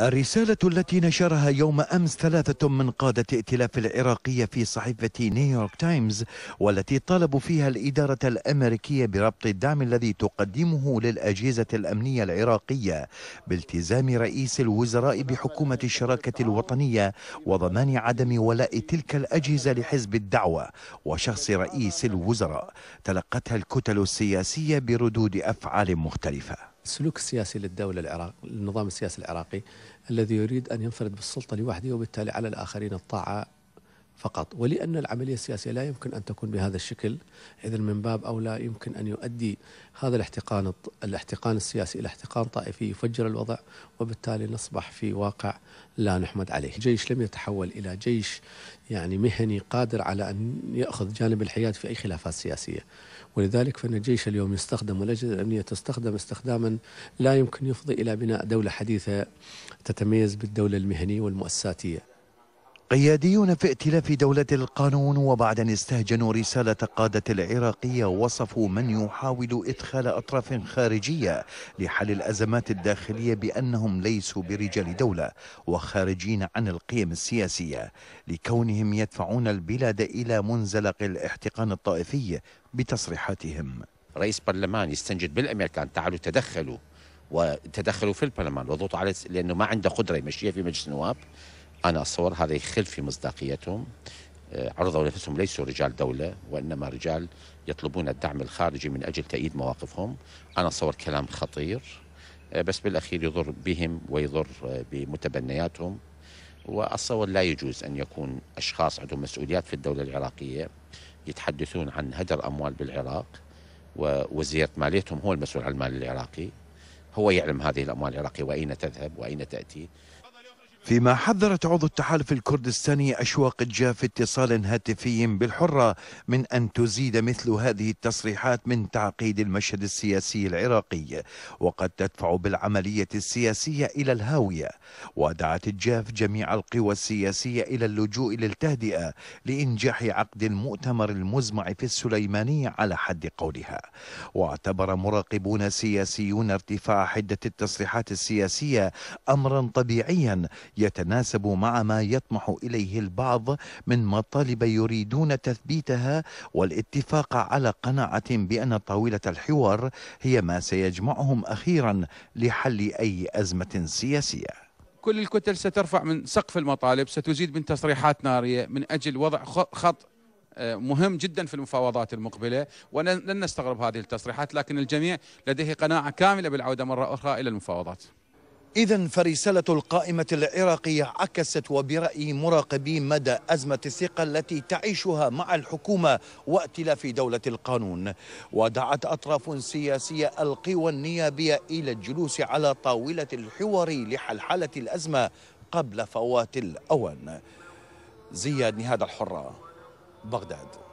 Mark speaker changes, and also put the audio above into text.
Speaker 1: الرسالة التي نشرها يوم أمس ثلاثة من قادة ائتلاف العراقية في صحيفة نيويورك تايمز والتي طالبوا فيها الإدارة الأمريكية بربط الدعم الذي تقدمه للأجهزة الأمنية العراقية بالتزام رئيس الوزراء بحكومة الشراكة الوطنية وضمان عدم ولاء تلك الأجهزة لحزب الدعوة وشخص رئيس الوزراء تلقتها الكتل السياسية بردود أفعال مختلفة
Speaker 2: السلوك السياسي للدولة العراق للنظام السياسي العراقي الذي يريد أن ينفرد بالسلطة لوحده وبالتالي على الآخرين الطاعة فقط ولأن العملية السياسية لا يمكن أن تكون بهذا الشكل إذا من باب أولى يمكن أن يؤدي هذا الاحتقان الاحتقان السياسي إلى احتقان طائفي يفجر الوضع وبالتالي نصبح في واقع لا نحمد عليه الجيش لم يتحول إلى جيش يعني مهني قادر على أن يأخذ جانب الحياد في أي خلافات سياسية ولذلك فإن الجيش اليوم يستخدم والأجهزة الأمنية تستخدم استخداما لا يمكن يفضي إلى بناء دولة حديثة تتميز بالدولة المهنية والمؤسساتية
Speaker 1: قياديون في ائتلاف دولة القانون وبعد أن استهجنوا رسالة قادة العراقية وصفوا من يحاول إدخال أطراف خارجية لحل الأزمات الداخلية بأنهم ليسوا برجال دولة وخارجين عن القيم السياسية لكونهم يدفعون البلاد إلى منزلق الاحتقان الطائفي بتصريحاتهم
Speaker 3: رئيس برلمان يستنجد بالأمريكان تعالوا تدخلوا وتدخلوا في البرلمان وضغطوا على لأنه ما عنده قدرة يمشيها في مجلس النواب أنا أصور هذا يخل في مصداقيتهم آه، عرضوا نفسهم ليسوا رجال دولة وإنما رجال يطلبون الدعم الخارجي من أجل تأييد مواقفهم أنا أصور كلام خطير آه، بس بالأخير يضر بهم ويضر آه، بمتبنياتهم وأصور لا يجوز أن يكون أشخاص عندهم مسؤوليات في الدولة العراقية يتحدثون عن هدر أموال بالعراق ووزيرة ماليتهم هو المسؤول عن المال العراقي هو يعلم هذه الأموال العراقية وأين تذهب وأين تأتي
Speaker 1: فيما حذرت عضو التحالف الكردستاني أشواق الجا في اتصال هاتفي بالحرة من أن تزيد مثل هذه التصريحات من تعقيد المشهد السياسي العراقي وقد تدفع بالعملية السياسية إلى الهاوية ودعت الجاف جميع القوى السياسية إلى اللجوء للتهدئة لإنجاح عقد المؤتمر المزمع في السليمانية على حد قولها واعتبر مراقبون سياسيون ارتفاع حدة التصريحات السياسية أمرا طبيعيا يتناسب مع ما يطمح اليه البعض من مطالب يريدون تثبيتها والاتفاق على قناعه بان طاوله الحوار هي ما سيجمعهم اخيرا لحل اي ازمه سياسيه كل الكتل سترفع من سقف المطالب ستزيد من تصريحات ناريه من اجل وضع خط آه، مهم جدا في المفاوضات المقبله ولن نستغرب هذه التصريحات لكن الجميع لديه قناعه كامله بالعوده مره اخرى الى المفاوضات إذا فرسالة القائمة العراقية عكست وبرأي مراقبي مدى أزمة الثقة التي تعيشها مع الحكومة وائتلاف دولة القانون ودعت أطراف سياسية القوى النيابية إلى الجلوس على طاولة الحوار لحلحلة الأزمة قبل فوات الأوان زياد نهاد الحرة بغداد